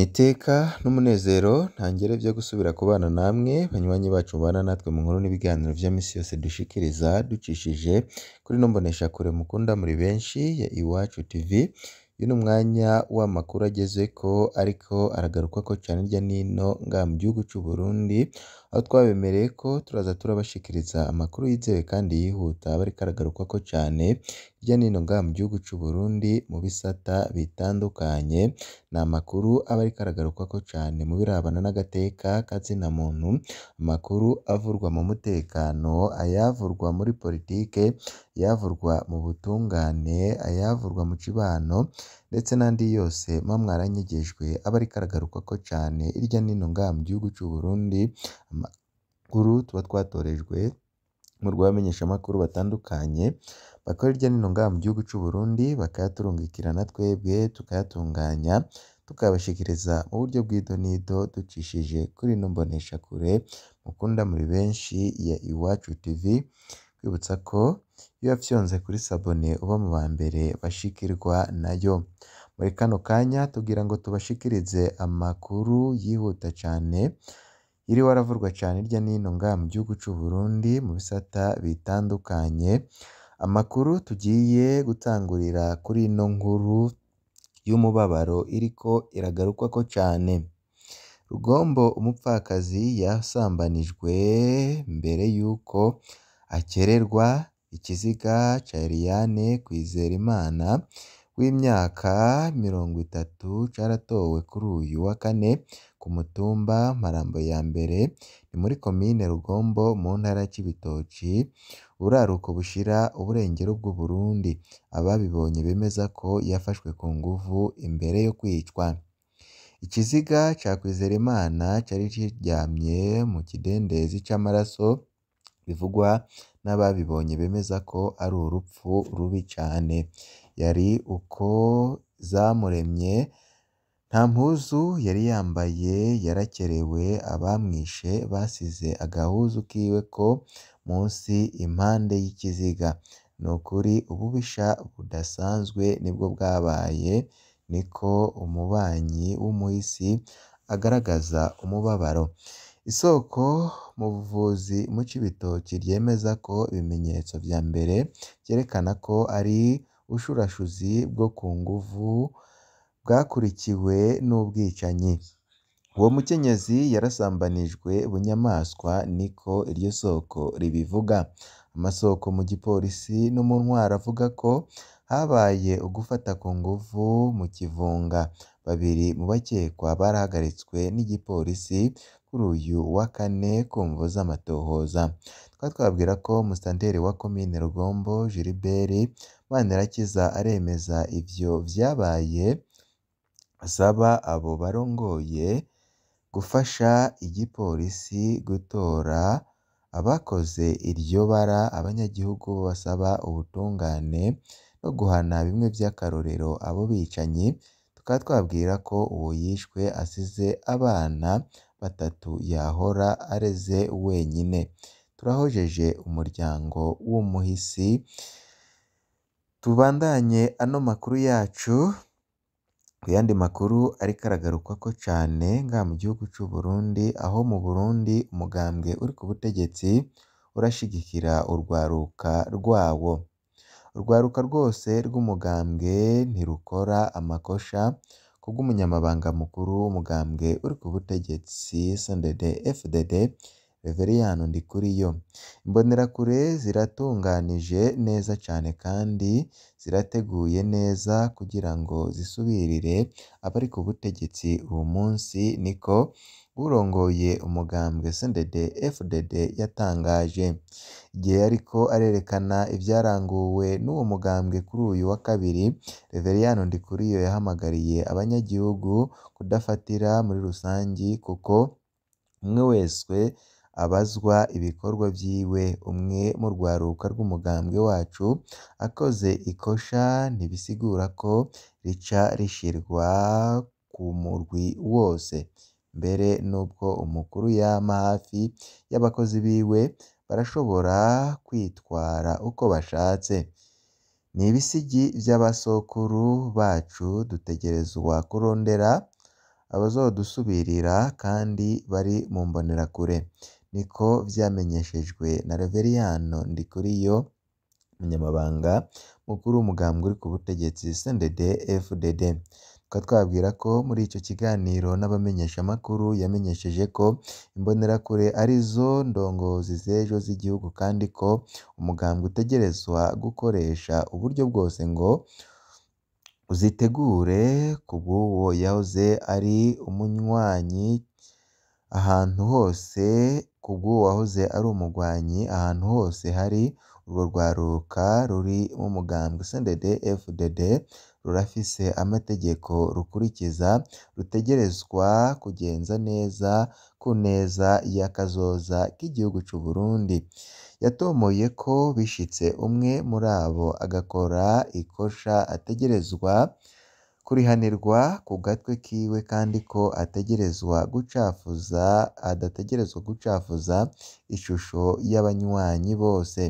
Ni iteka n'umunezero ntangere byo gusubira kubana namwe banywanyi bacu mubana natwe mu nkuru n'ibiganiro bya minsi yose dushikiriza ducishije kuri ino kure mukunda muri benshi ya Iwacu TV, uyu ni umwanya w'amakuru ageze ko ariko aragarukwa ko cyane hirya no hino mu gihugu cy'u Burundi aho twabemereye ko turaza turabashikiriza amakuru yizewe kandi yihuta bariko ko cyane hirya no ngaha mu gihugu cy’u Burundi mu bisata bitandukanye, ni amakuru aba ariko aragarukwako cane mu birabana n'agateka kazina muntu, amakuru avurwa mu mutekano, ayavurwa muri politiki ayavurwa mu butungane, ayavurwa mu kibano. ndetse n'andi yose muba mwaranyigishijwe aba ariko aragarukwako cyane hirya no ngaha mu gihugu cy'u Burundi, amakuru tuba twatorejwe mu rwamenyeshamakuru batandukanye, bakora hirya no ngaha mu gihugu cy'u Burundi bakayaturungikira twebwe tukayatunganya, tukayabashikiriza mu buryo nido ducishije kuri ino mboneshakure mukunda muri benshi ya Iwacu TV, kwibutsa ko iyo wafyonze kuri sabune uba mu ba mbere bashikirwa nayo muri kano kanya tugira ngo tubashikirize amakuru yihuta cyane iri waravurwa cyane hirya no ngaha mu gihugu cy'u Burundi mu bisata bitandukanye amakuru tugiye gutangurira kuri ino nkuru y'umubabaro iriko ko cyane Rugombo umupfakazi yasambanijwe mbere y'uko akererwa Ikiziga cya Eliane Kwizerimana w'imyaka mirongo itatu cyaratowe kuri uyu wa kane ku mutumba Marambo ya mbere ni muri komine Rugombo mu ntara ya Cibitoki uraruka bushira uburengero bw'u Burundi, ababibonye bemeza ko yafashwe ku nguvu imbere yo kwicwa. Ikiziga cya Twizerimana cyari kiryamye mu kidendezi cy'amaraso bivugwa n'ababibonye bemeza ko ari urupfu rubi cyane, yari uko zamuremye nta mpuzu yari yambaye yarakerewe abamwishe basize agahuzu kiwe ko munsi impande y'ikiziga, ni ukuri ububisha budasanzwe nibwo bwabaye niko umubanyi w'umuhisi agaragaza umubabaro. Isoko mu buvuzi mu Cibitoki ryemeza ko ibimenyetso bya mbere byerekana ko ari ubushurashuzi bwo ku nguvu bwakurikiwe n'ubwicanyi, uwo mukenyezi yarasambanijwe bunyamaswa niko iryo soko ribivuga, amasoko mu gipolisi no mu ntwaro avuga ko habaye ugufata ku nguvu mu Kivunga babiri mu bakekwa barahagaritswe n'igipolisi kuri uyu wa kane ku mvu z'amatohoza tukaba twababwira ko musitanteri wa komine Rugombo Gilbert Manirakiza aremeza ibyo byabaye asaba abo barongoye gufasha igipolisi gutora abakoze iryo bara abanyagihugu basaba ubutungane no guhana bimwe by'akarorero abo bicanyi tukaba twabwira ko uwo yishwe asize abana batatu yahora areze wenyine, turahojeje umuryango w'umuhisi, tubandanye ano makuru yacu ku yandi makuru ariko ko cyane ngaha mu gihugu cy'u Burundi, aho mu Burundi umugambwe uri ku butegetsi urashyigikira urwaruka rwawo. Urwaruka rwose rw'umugambwe ntirukora amakosha kubw'Umunyamabanga Mukuru w'Umugambwe uri ku butegetsi CNDD-FDD Reveriyani Ndikuriyo. Imbonerakure ziratunganije neza cyane kandi zirateguye neza kugira ngo zisubirire abari ku butegetsi uwo munsi niko urongoye umugambwe CNDD FDD yatangaje. Igihe yariko arerekana ibyaranguwe n'uwo mugambwe kuri uyu wa kabiri, Reveriyani Ndikuriyo yahamagariye abanyagihugu kudafatira muri rusange kuko umwe wese abazwa ibikorwa byiwe umwe mu rwaruka rw'umugambwe wacu akoze ikosha ntibisigura ko rica rishirwa ku murwi wose mbere n'ubwo umukuru yama hafi y'abakozi biwe barashobora kwitwara uko bashatse ni ibisigi by'abasokuru bacu dutegerezwa kurondera abazodusubirira kandi bari mu mbonerakure niko vyamenyeshejwe na Reveriyano Ndikuriyo Umunyamabanga Mukuru w'Umugambwe uri ku butegetsi CNDD FDD tukaba twabwira ko muri icyo kiganiro n'abamenyeshamakuru yamenyesheje ko imbonerakure arizo ndongozi z'ejo z'igihugu kandi ko umugambwe utegerezwa gukoresha uburyo bwose ngo uzitegure ku bw'uwo yahoze ari umunywanyi ahantu hose kubw'uwo wahoze ari umugwanyi ahantu hose hari urwo rwaruka ruri mu mugambwe sendede FDD rurafise amategeko rukurikiza rutegerezwa kugenza neza ku neza kazoza k'igihugu cy’u Burundi yatomoye ko bishitse umwe muri abo agakora ikosha ategerezwa kurihanirwa ku gatwe kiwe kandi ko ategerezwa gucafuza adategerezwa gucafuza ishusho y'abanywanyi bose.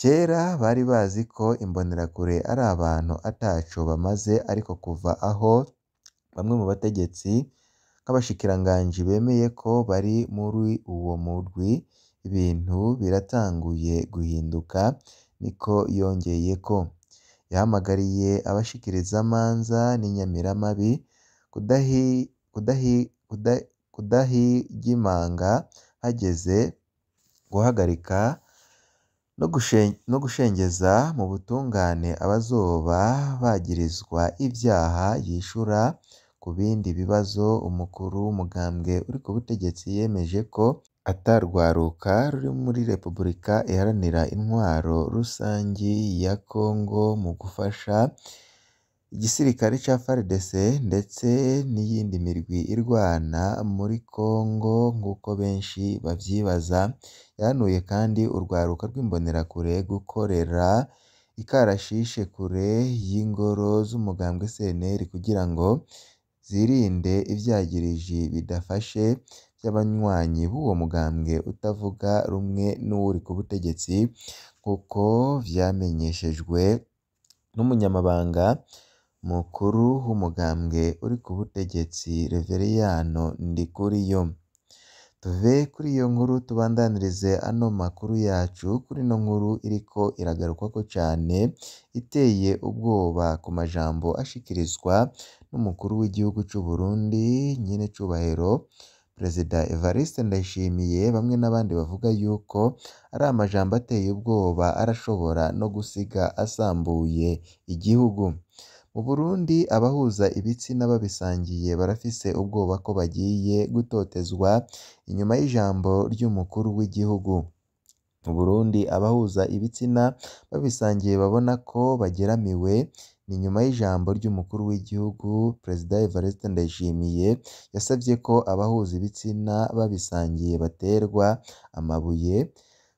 Kera bari bazi ko imbonerakure ari abantu ataco bamaze ariko kuva aho bamwe mu bategetsi nk'abashikiranganji bemeye ko bari muri uwo murwi ibintu biratanguye guhinduka, niko yongeye ko. yahamagariye abashikirizamanza n'inyamiramabi kudahigimanga hageze guhagarika no gushengeza mu butungane abazoba bagirizwa ibyaha yishura ku bindi bibazo umukuru w'umugambwe uri ku butegetsi yemeje ko atarwaruka ruri muri Repubulika Iharanira Intwaro Rusange ya Congo mu gufasha igisirikare cya FARDC ndetse n'iyindi mirwi irwana muri Congo nk'uko benshi babyibaza, yanuye kandi urwaruka rw'imbonerakure gukorera ikarashishe kure y'ingoro z'umugambwe CNL kugira ngo zirinde ibyagiriji bidafashe by'abanywanyi b'uwo mugambwe utavuga rumwe n'uri ku butegetsi kuko vyamenyeshejwe n'umunyamabanga mukuru w'umugambwe uri ku butegetsi Reveriyano yo. tuve kuri iyo nkuru tubandanirize ano makuru yacu kuri ino nkuru iriko ko cyane iteye ubwoba ku majambo ashikirizwa n'umukuru w'igihugu cy’u Burundi nyine cyubahiro, Perezida Evariste Ndayishimiye bamwe n'abandi bavuga yuko ari amajambo ateye ubwoba arashobora no gusiga asambuye igihugu. Mu Burundi abahuza ibitsina babisangiye barafise ubwoba ko bagiye gutotezwa inyuma y'ijambo ry'umukuru w'igihugu. Mu Burundi abahuza ibitsina babisangiye babona ko bageramiwe Ni nyuma y'ijambo ry'umukuru w'igihugu Perezida Evariste Ndayishimiye yasabye ko abahuza ibitsina babisangiye baterwa amabuye,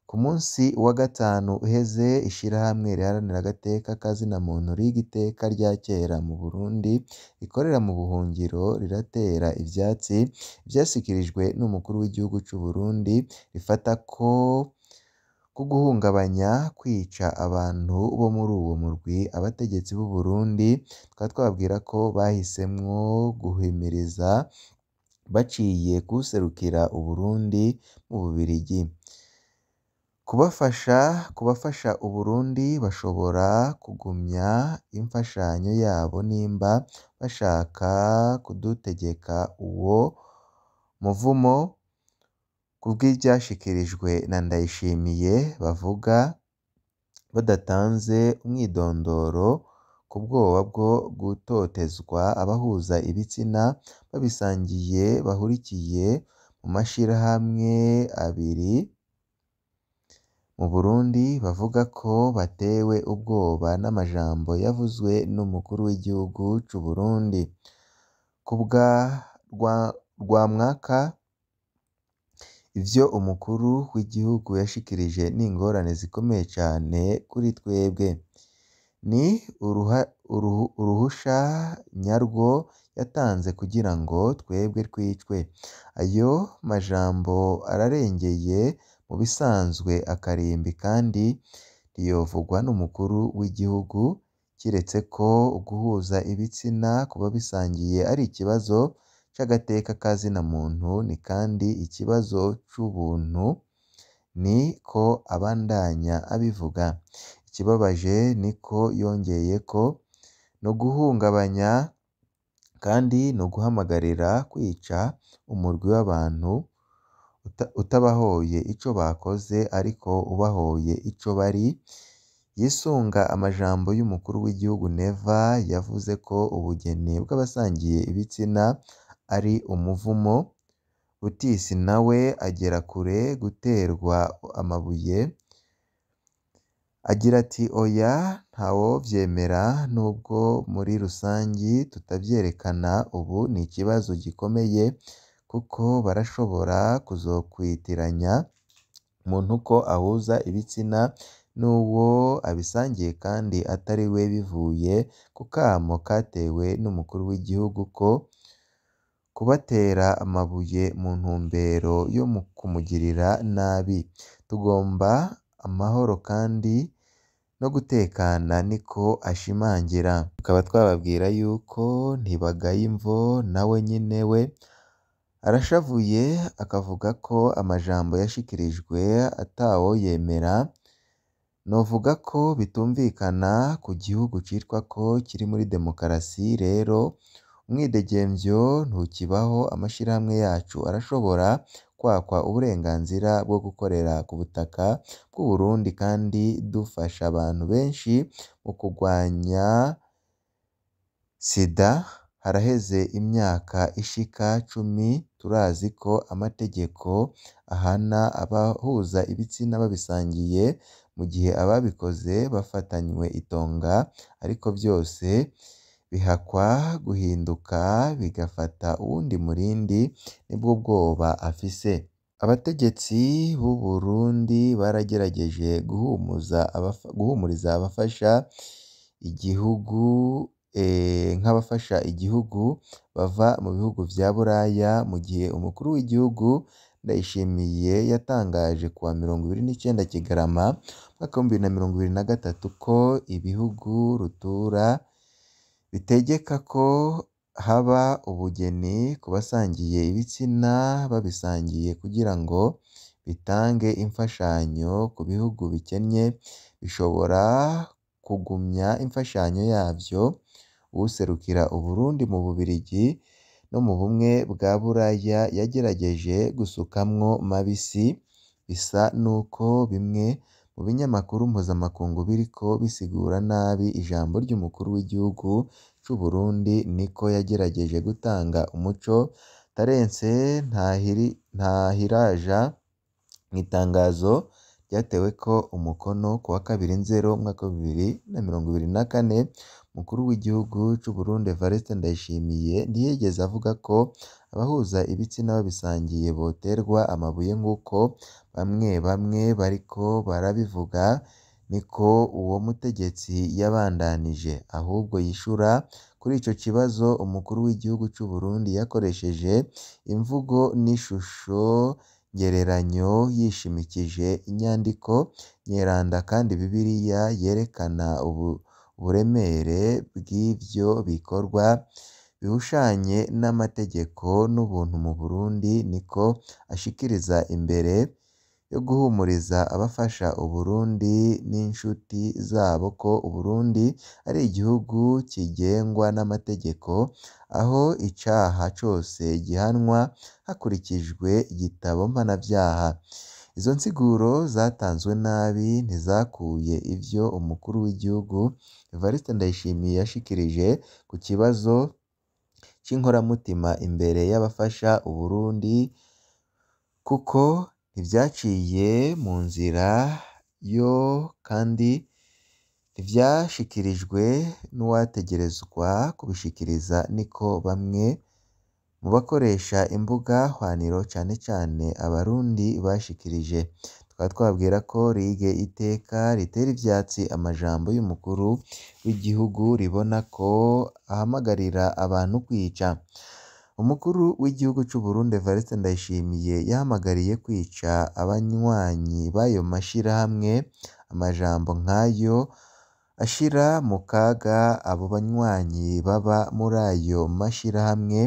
ku munsi wa gatanu uheze Ishyirahamwe riharanira agateka ka zina muntu riga iteka rya kera mu Burundi rikorera mu buhungiro riratera ibyatsi byasikirijwe n'umukuru w'igihugu cy'u Burundi rifata ko ko guhungabanya kwica abantu bo muri uwo murwi abategetsi b'u Burundi tukaba twabwira ko bahisemwo guhimiriza baciye kuserukira u Burundi mu Bubiligi kubafasha kubafasha u Burundi bashobora kugumya imfashanyo yabo nimba bashaka kudutegeka uwo muvumo ku bw'ibyashyikirijwe na Ndayishimiye bavuga badatanze umwidondoro ku bwoba bwo gutotezwa abahuza ibitsina babisangiye bahurikiye mu mashyirahamwe abiri mu Burundi bavuga ko batewe ubwoba n'amajambo yavuzwe n'Umukuru w'Igihugu cy’u Burundi ku bwa mwaka, Ibyo umukuru w'igihugu yashikirije ni ingorane zikomeye cyane kuri twebwe ni uruhusha nyarwo yatanze kugira ngo twebwe twicwe ayo majambo ararengeye mu bisanzwe akarimbi kandi ntiyovugwa n'umukuru w'igihugu kiretse ko guhuza ibitsina kuba bisangiye ari ikibazo cy'agateka ka zina muntu ni kandi ikibazo cy'ubuntu ni ko abandanya abivuga ikibabaje ni ko yongeye ko no guhungabanya kandi ni uguhamagarira kwica umurwi w'abantu utabahoye icyo bakoze ariko ubahoye icyo bari yisunga amajambo y'umukuru w'igihugu Neva yavuze ko ubugeni bw'abasangiye ibitsina ari umuvumo, Otis nawe agera kure guterwa amabuye, agira ati oya ntawobyemera nubwo muri rusange tutabyerekana ubu ni ikibazo gikomeye kuko barashobora kuzokwitiranya umuntu ko ahuza ibitsina n'uwo abisangiye kandi atari we bivuye ku kamo katewe n'umukuru w'igihugu ko kubatera amabuye mu ntumbero yo mu kumugirira nabi, tugomba amahoro kandi no gutekana niko ashimangira, tukaba twababwira yuko Ntibagayimvo nawe nyine we arashavuye akavuga ko amajambo yashikirijwe atawo atawoyemera, novuga ko bitumvikana ku gihugu cyitwa ko kiri muri demokarasi rero umwidegembyo ntukibaho amashyirahamwe yacu arashobora kwakwa uburenganzira bwo gukorera ku butaka bw'u Burundi kandi dufasha abantu benshi mu kurwanya SIDA haraheze imyaka ishika cumi turazi ko amategeko ahana abahuza ibitsina babisangiye mu gihe ababikoze bafatanywe itonga ariko byose bihakwa guhinduka bigafata uwundi murindi nibwo bwoba afise, abategetsi b'u Burundi baragerageje guhumuriza abafasha igihugu eh, nk'abafasha igihugu bava mu bihugu bya Buraya mu gihe umukuru w'igihugu Ndayishimiye yatangaje kuwa mirongo ibiri n’icyenda Kigarama umwaka w'ibihumbi bibiri na mirongo ibiri na gatatu ko ibihugu rutura bitegeka ko haba ubugeni ku basangiye ibitsina babisangiye kugira ngo bitange imfashanyo ku bihugu bikennye, bishobora kugumya imfashanyo yabyo, userukira u Burundi mu Bubiligi no mu bumwe bwa Buraya yagerageje gusukamwo mabisi, bisa n'uko bimwe mu binyamakuru mpuzamakungu biriko bisigura nabi ijambo ry'umukuru w'igihugu c'u Burundi niko yagerageje gutanga umuco Terence Ntahiraja mw'itangazo ko umukono kuwa kabiri Nzero umwaka wa kane Umukuru w'Igihugu cy'u Burundi Evariste Ndayishimiye ntiyigeze avuga ko abahuza ibitsina babisangiye boterwa amabuye nk'uko bamwe bamwe bariko barabivuga niko uwo mutegetsi yabandanije ahubwo yishura kuri ico kibazo umukuru w'igihugu c'u Burundi yakoresheje imvugo n'ishusho ngereranyo yishimikije inyandiko nyeranda kandi Bibiliya yerekana ubu uburemere bw'ibyo bikorwa bihushanye n'amategeko n'ubuntu mu Burundi niko ashikiriza imbere yo guhumuriza abafasha u Burundi n'inshuti zabo ko u Burundi ari igihugu kigengwa n'amategeko aho icaha cose gihanwa hakurikijwe igitabo mpanabyaha Izo nsiguro zatanzwe nabi ntizakuye ibyo umukuru w'igihugu Evariste Ndayishimiye yashikirije ku kibazo cy'inkoramutima imbere y'abafasha u Burundi kuko ntibyaciye mu nzira yo kandi ntibyashikirijwe n'uwategerezwa kubishikiriza niko bamwe Mu bakoresha imbuga hwaniro cyane cyane Abarundi bashikirije, tukaba twabwira ko RIG iteka ritera ivyatsi amajambo y'umukuru w'igihugu ribona ko ahamagarira abantu kwica. Umukuru w'igihugu cy’u Burundi Evariste Ndayishimiye yahamagariye kwica abanywanyi b'ayo mashirahamwe, amajambo nk'ayo ashyira mu kaga abo banywanyi baba muri ayo mashirahamwe.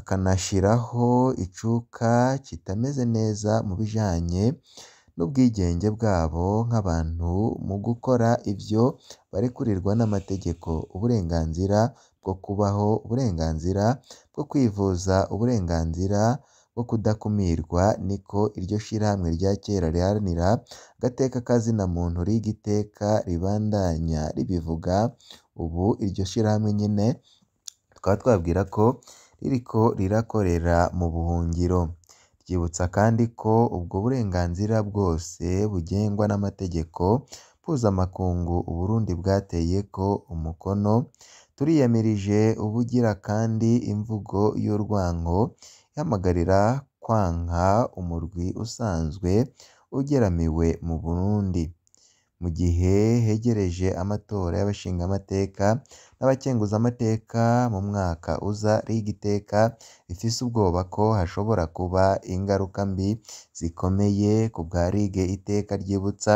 akanashyiraho icuka kitameze neza mu bijyanye n'ubwigenge bwabo nk'abantu mu gukora ibyo bari n'amategeko, uburenganzira bwo kubaho, uburenganzira bwo kwivuza, uburenganzira bwo kudakumirwa niko iryo shyirahamwe rya kera riharanira agateka kazina muntu riga iteka ribandanya ribivuga, ubu iryo shyirahamwe nyine tukaba twabwira ko ririko rirakorera mu buhungiro ryibutsa kandi ko ubwo burenganzira bwose bugengwa n'amategeko mpuzamakungu Uburundi ko umukono turiyamirije ubugira kandi imvugo y'urwango ihamagarira kwanka umurwi usanzwe ugeramiwe mu Burundi mu gihe hegereje amatora y'abashingamateka n'abakenguzamateka mu mwaka uza riga iteka rifise ubwoba ko hashobora kuba ingaruka mbi zikomeye ku bwa riga iteka ryibutsa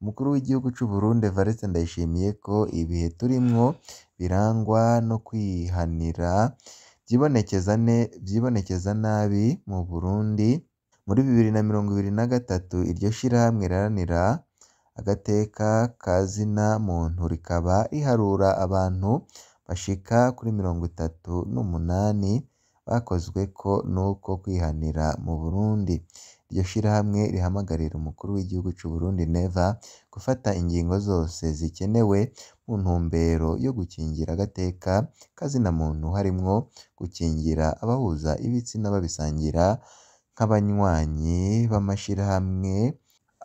umukuru w'igihugu cy'u Burundi Evariste Ndayishimiye ko ibihe turimwo birangwa no kwihanira byibonekeza nabi mu Burundi muri bibiri na mirongo ibiri na gatatu iryo shirahamwe riharanira Agateka ka zina muntu rikaba riharura abantu bashika kuri mirongo itatu n'umunani bakozwe bakozweko n'uko kwihanira mu Burundi, iryo shirahamwe rihamagarira umukuru w'igihugu cy’u Burundi Neva gufata ingingo zose zikenewe mu ntumbero yo gukingira agateka ka zina muntu harimwo gukingira abahuza ibitsina babisangira nk'abanywanyi b'amashirahamwe.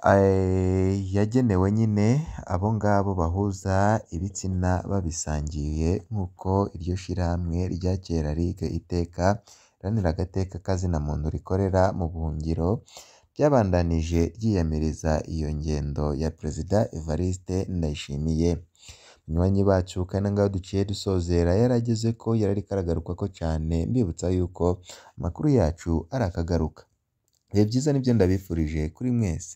Eh, yagenewe nyine abo ngabo bahuza ibitsina babisangiye nk'uko iryo shyirahamwe rya kera RIG iteka riharanira agateka kazina muntu rikorera mu buhungiro, ryabandanije ryiyamiriza iyo ngendo ya Perezida Evariste Ndayishimiye. Banywanyi bacu kandi aha duciye dusozera yarageze ko yarari ko cyane mbibutsa yuko amakuru yacu arakagaruka. Ibihe byiza nibyo ndabifurije kuri mwese.